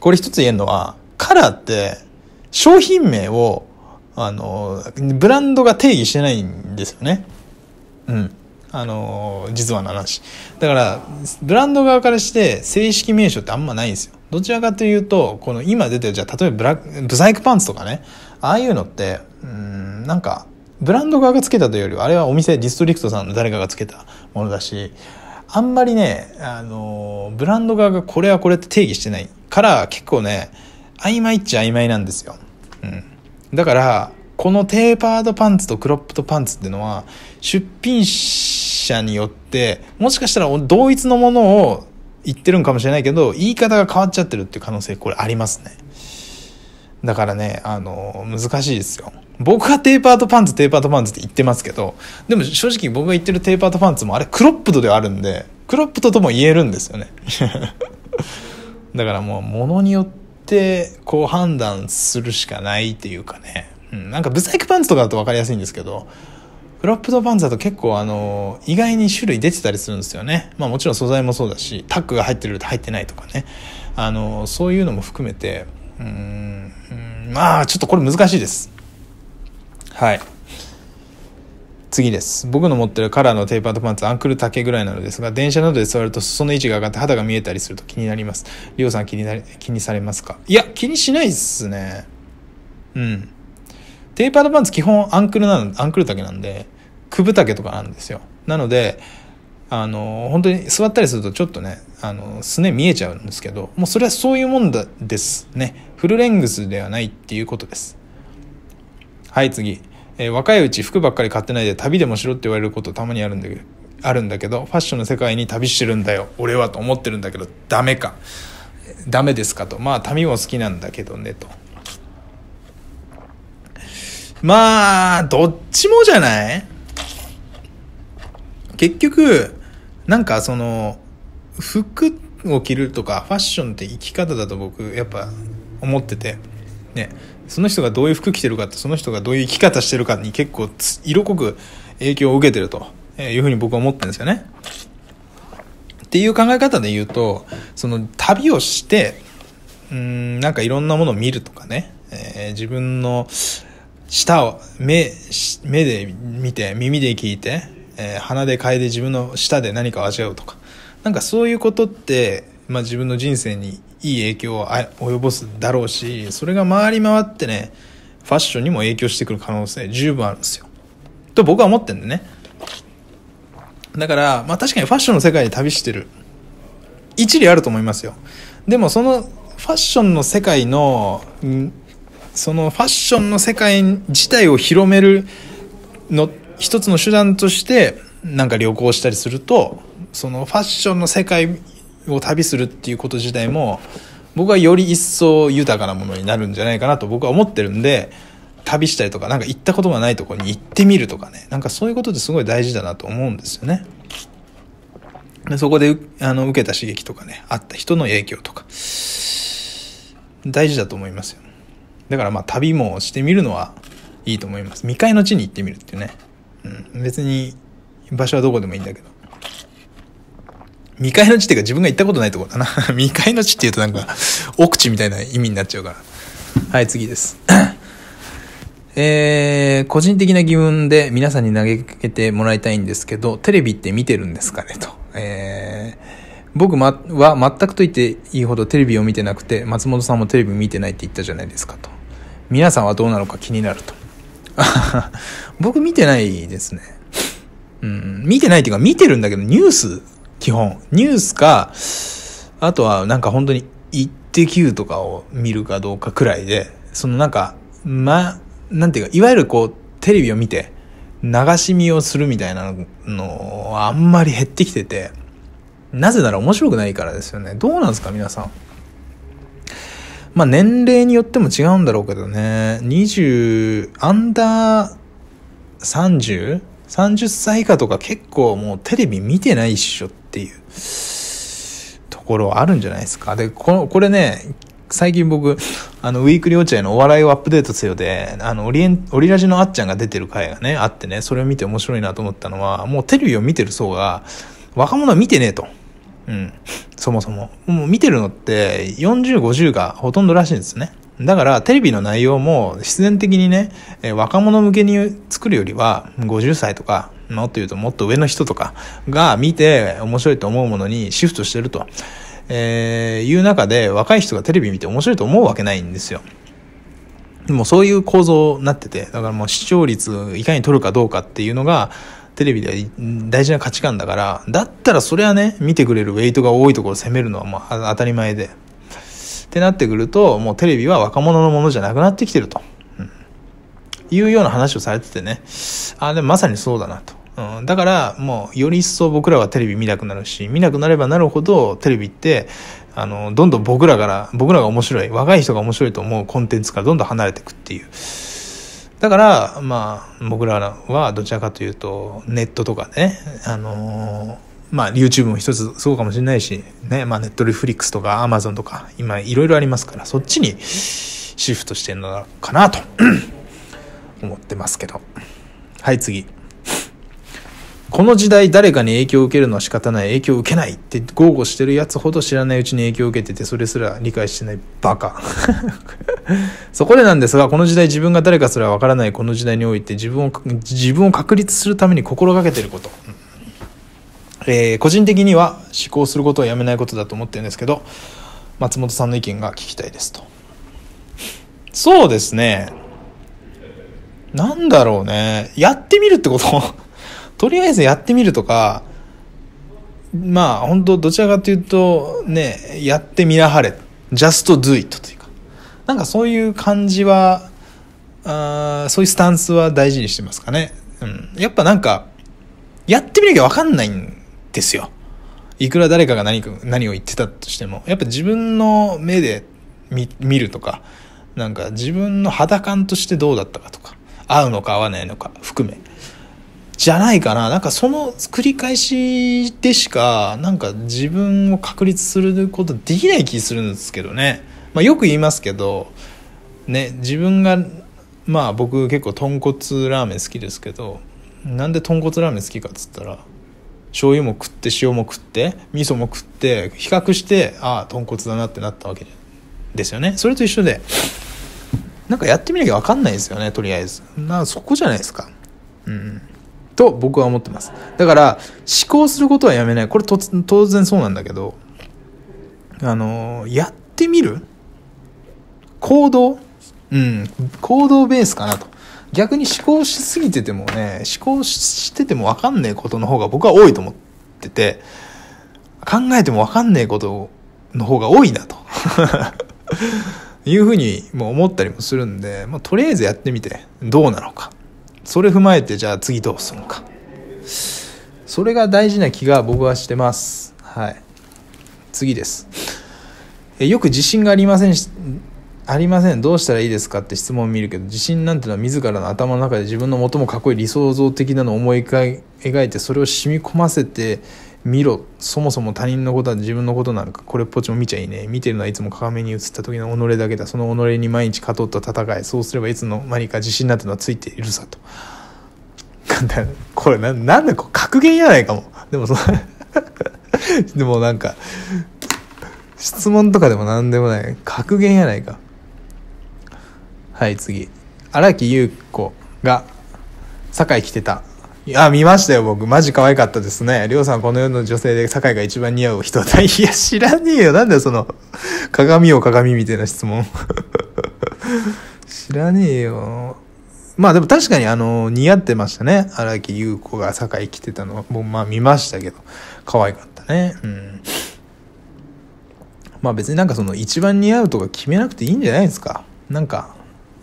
これ一つ言えるのは、カラーって、商品名を、あの、ブランドが定義してないんですよね。うん。あのー、実はの話。だから、ブランド側からして正式名称ってあんまないんですよ。どちらかというと、この今出てる、じゃあ例えばブラブサイクパンツとかね、ああいうのって、うん、なんか、ブランド側がつけたというよりは、あれはお店、ディストリクトさんの誰かがつけたものだし、あんまりね、あのー、ブランド側がこれはこれって定義してないから、結構ね、曖昧っちゃ曖昧なんですよ。うん。だから、このテーパードパンツとクロップドパンツっていうのは出品者によってもしかしたら同一のものを言ってるんかもしれないけど言い方が変わっちゃってるっていう可能性これありますねだからねあの難しいですよ僕はテーパードパンツテーパードパンツって言ってますけどでも正直僕が言ってるテーパードパンツもあれクロップドではあるんでクロップドとも言えるんですよね だからもう物によってこう判断するしかないっていうかねうん、なんかブサイクパンツとかだと分かりやすいんですけど、クロップドパンツだと結構あの、意外に種類出てたりするんですよね。まあもちろん素材もそうだし、タックが入ってると入ってないとかね。あの、そういうのも含めて、うん、まあちょっとこれ難しいです。はい。次です。僕の持ってるカラーのテーパードパンツ、アンクル丈ぐらいなのですが、電車などで座ると裾の位置が上がって肌が見えたりすると気になります。りょうさん気になり、気にされますかいや、気にしないっすね。うん。テーパードパンツ基本アンクルなの、アンクル丈なんで、くぶ丈とかなんですよ。なので、あの、本当に座ったりするとちょっとね、あの、すね見えちゃうんですけど、もうそれはそういうもんだですね。フルレングスではないっていうことです。はい、次。えー、若いうち服ばっかり買ってないで旅でもしろって言われることたまにあるんだけど、あるんだけど、ファッションの世界に旅してるんだよ。俺はと思ってるんだけど、ダメか。ダメですかと。まあ、旅も好きなんだけどね、と。まあ、どっちもじゃない結局、なんかその、服を着るとか、ファッションって生き方だと僕、やっぱ思ってて、ね、その人がどういう服着てるかって、その人がどういう生き方してるかに結構色濃く影響を受けてるというふうに僕は思ってるんですよね。っていう考え方で言うと、その旅をして、うん、なんかいろんなものを見るとかね、えー、自分の、舌を目目で見て耳で聞いて、えー、鼻で嗅いで自分の舌で何かを味わうとかなんかそういうことって、まあ、自分の人生にいい影響を及ぼすだろうしそれが回り回ってねファッションにも影響してくる可能性十分あるんですよと僕は思ってんでねだから、まあ、確かにファッションの世界で旅してる一理あると思いますよでもそのファッションの世界のそのファッションの世界自体を広めるの一つの手段としてなんか旅行したりするとそのファッションの世界を旅するっていうこと自体も僕はより一層豊かなものになるんじゃないかなと僕は思ってるんで旅したりとか何か行ったことがないとこに行ってみるとかねなんかそういうことってすごい大事だなと思うんですよね。でそこであの受けた刺激とかねあった人の影響とか大事だと思いますよ、ねだからまあ旅もしてみるのはいいと思います。未開の地に行ってみるっていうね。うん、別に場所はどこでもいいんだけど。未開の地っていうか自分が行ったことないとこだな。未開の地っていうとなんか奥地みたいな意味になっちゃうから。はい、次です。えー、個人的な疑問で皆さんに投げかけてもらいたいんですけど、テレビって見てるんですかねと。えー、僕は全くと言っていいほどテレビを見てなくて、松本さんもテレビ見てないって言ったじゃないですかと。皆さんはどうなのか気になると。僕見てないですね。うん、見てないっていうか見てるんだけど、ニュース、基本。ニュースか、あとはなんか本当に、イッテ Q とかを見るかどうかくらいで、そのなんか、ま、なんていうか、いわゆるこう、テレビを見て、流し見をするみたいなのはあんまり減ってきてて、なぜなら面白くないからですよね。どうなんですか、皆さん。まあ年齢によっても違うんだろうけどね、20、アンダー 30?30 30歳以下とか結構もうテレビ見てないっしょっていうところあるんじゃないですか。で、この、これね、最近僕、あの、ウィークリーお茶屋のお笑いをアップデートせよで、あの、オリエン、オリラジのあっちゃんが出てる回がね、あってね、それを見て面白いなと思ったのは、もうテレビを見てる層が、若者は見てねえと。うん。そもそも。もう見てるのって40、50がほとんどらしいんですね。だからテレビの内容も必然的にね、え若者向けに作るよりは50歳とか、もっと言うともっと上の人とかが見て面白いと思うものにシフトしてると、えー、いう中で若い人がテレビ見て面白いと思うわけないんですよ。でもそういう構造になってて、だからもう視聴率いかに取るかどうかっていうのが、テレビで大事な価値観だから、だったらそれはね、見てくれるウェイトが多いところを攻めるのはまあ当たり前で。ってなってくると、もうテレビは若者のものじゃなくなってきてると。うん、いうような話をされててね。あ、でもまさにそうだなと。うん、だから、もう、より一層僕らはテレビ見なくなるし、見なくなればなるほど、テレビって、あの、どんどん僕らから、僕らが面白い、若い人が面白いと思うコンテンツからどんどん離れていくっていう。だから、まあ、僕らはどちらかというと、ネットとかね、あのー、まあ、YouTube も一つそうかもしれないし、ね、まあ、ネットリフリックスとか Amazon とか、今、いろいろありますから、そっちにシフトしてるのかなと思ってますけど。はい、次。この時代誰かに影響を受けるのは仕方ない影響を受けないって豪語してるやつほど知らないうちに影響を受けててそれすら理解してないバカ そこでなんですがこの時代自分が誰かすらわからないこの時代において自分を自分を確立するために心がけてること、えー、個人的には思考することはやめないことだと思ってるんですけど松本さんの意見が聞きたいですとそうですねなんだろうねやってみるってこととりあえずやってみるとか、まあ本当どちらかというとね、やってみなはれ。just do it というか。なんかそういう感じは、あそういうスタンスは大事にしてますかね。うん。やっぱなんか、やってみなきゃわかんないんですよ。いくら誰かが何か、何を言ってたとしても、やっぱ自分の目で見見るとか、なんか自分の肌感としてどうだったかとか、合うのか合わないのか含め、じゃないかななんかその繰り返しでしかなんか自分を確立することできない気するんですけどね、まあ、よく言いますけど、ね、自分がまあ僕結構豚骨ラーメン好きですけどなんで豚骨ラーメン好きかっつったら醤油も食って塩も食って味噌も食って比較してああ豚骨だなってなったわけですよねそれと一緒でなんかやってみなきゃ分かんないですよねとりあえずなそこじゃないですかうんと僕は思ってます。だから、思考することはやめない。これ当然そうなんだけど、あのー、やってみる行動うん、行動ベースかなと。逆に思考しすぎててもね、思考しててもわかんねえことの方が僕は多いと思ってて、考えてもわかんねえことの方が多いなと。いうふうにも思ったりもするんで、まあ、とりあえずやってみて、どうなのか。それ踏まえてじゃあ次どうするのかそれが大事な気が僕はしてますはい次ですえよく自信がありませんありませんどうしたらいいですかって質問を見るけど自信なんてのは自らの頭の中で自分の最もかっこいい理想像的なのを思い描いてそれを染み込ませて見ろそもそも他人のことは自分のことなのかこれっぽっちも見ちゃいいね見てるのはいつも鏡に映った時の己だけだその己に毎日勝とうと戦いそうすればいつの間にか自信なんてのはついているさとこれななんだこ格言やないかもでもそ でもなんか質問とかでも何でもない格言やないかはい次荒木優子が堺来てたいや、見ましたよ、僕。マジ可愛かったですね。りょうさん、この世の女性で酒井が一番似合う人だ。いや、知らねえよ。なんだよ、その、鏡を鏡みたいな質問。知らねえよ。まあでも確かにあの、似合ってましたね。荒木優子が酒井来てたのは、もうまあ見ましたけど、可愛かったね。うん。まあ別になんかその、一番似合うとか決めなくていいんじゃないですか。なんか、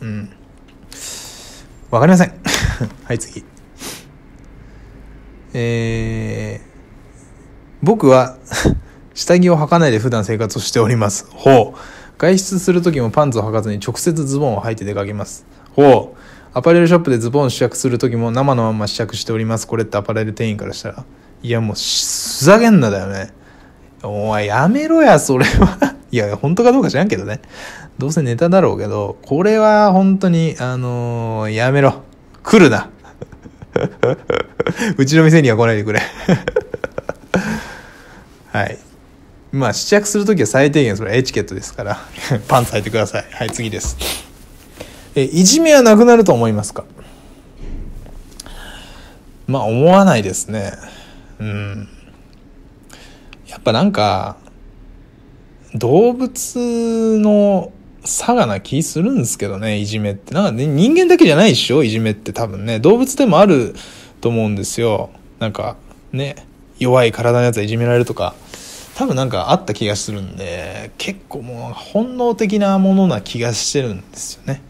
うん。わかりません。はい、次。えー、僕は 下着を履かないで普段生活をしております。ほう。外出する時もパンツを履かずに直接ズボンを履いて出かけます。ほう。アパレルショップでズボン試着する時も生のまま試着しております。これってアパレル店員からしたら。いや、もう、ふざけんなだよね。お前やめろや、それは いや、本当かどうか知らんけどね。どうせネタだろうけど、これは本当に、あのー、やめろ。来るな。うちの店には来ないでくれ はいまあ試着する時は最低限それはエチケットですから パンツ履いてくださいはい次ですえいじめはなくなると思いますかまあ思わないですねうんやっぱなんか動物の差がな気するんですけどね、いじめって。なんかね、人間だけじゃないでしょ、いじめって多分ね。動物でもあると思うんですよなんかね弱い体のやつはいじめられるとか多分なんかあった気がするんで結構もう本能的なものな気がしてるんですよね、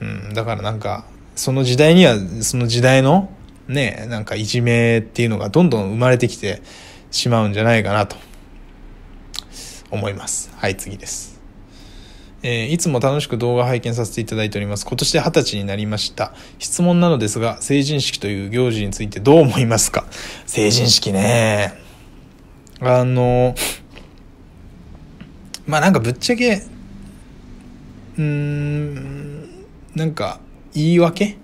うん、だからなんかその時代にはその時代のねなんかいじめっていうのがどんどん生まれてきてしまうんじゃないかなと思いますはい次ですえー、いつも楽しく動画拝見させていただいております。今年で20歳になりました。質問なのですが、成人式という行事についてどう思いますか成人式ね。あの、まあなんかぶっちゃけ、うーん、なんか言い訳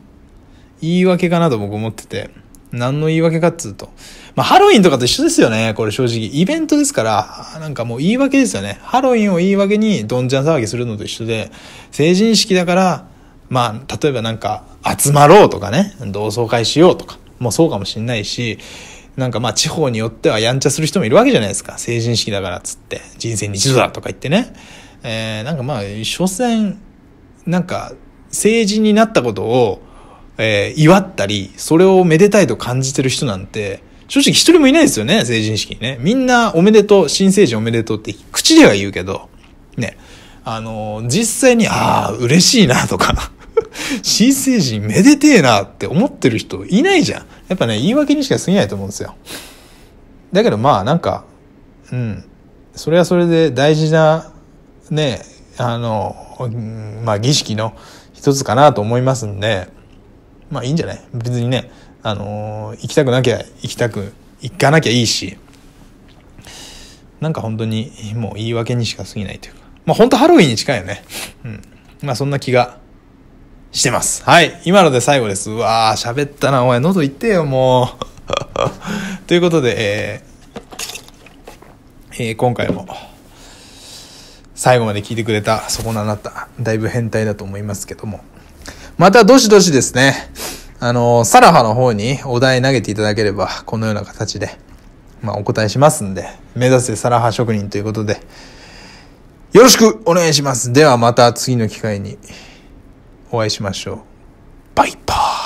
言い訳かなと僕思ってて、何の言い訳かっつうと、まあ、ハロウィンとかと一緒ですよね。これ正直。イベントですから、なんかもう言い訳ですよね。ハロウィンを言い訳にどんちゃん騒ぎするのと一緒で、成人式だから、まあ、例えばなんか、集まろうとかね、同窓会しようとか、もうそうかもしんないし、なんかまあ地方によってはやんちゃする人もいるわけじゃないですか。成人式だからっつって、人生に一度だとか言ってね。えー、なんかまあ、所詮、なんか、成人になったことを、えー、祝ったり、それをめでたいと感じてる人なんて、正直一人もいないですよね、成人式にね。みんなおめでとう、新成人おめでとうって口では言うけど、ね。あの、実際に、ああ、嬉しいなとか 新成人めでてえなって思ってる人いないじゃん。やっぱね、言い訳にしか過ぎないと思うんですよ。だけどまあなんか、うん。それはそれで大事な、ね、あの、まあ儀式の一つかなと思いますんで、まあいいんじゃない別にね、あのー、行きたくなきゃ行きたく、行かなきゃいいし、なんか本当にもう言い訳にしか過ぎないというか。まあ本当ハロウィンに近いよね。うん。まあそんな気がしてます。はい。今ので最後です。うわー、喋ったな。お前喉いってよ、もう。ということで、えー、えー、今回も、最後まで聞いてくれた、そこなあなた、だいぶ変態だと思いますけども。また、どしどしですね。あの、サラハの方にお題投げていただければ、このような形で、まあ、お答えしますんで、目指せサラハ職人ということで、よろしくお願いします。ではまた次の機会にお会いしましょう。バイバーイ。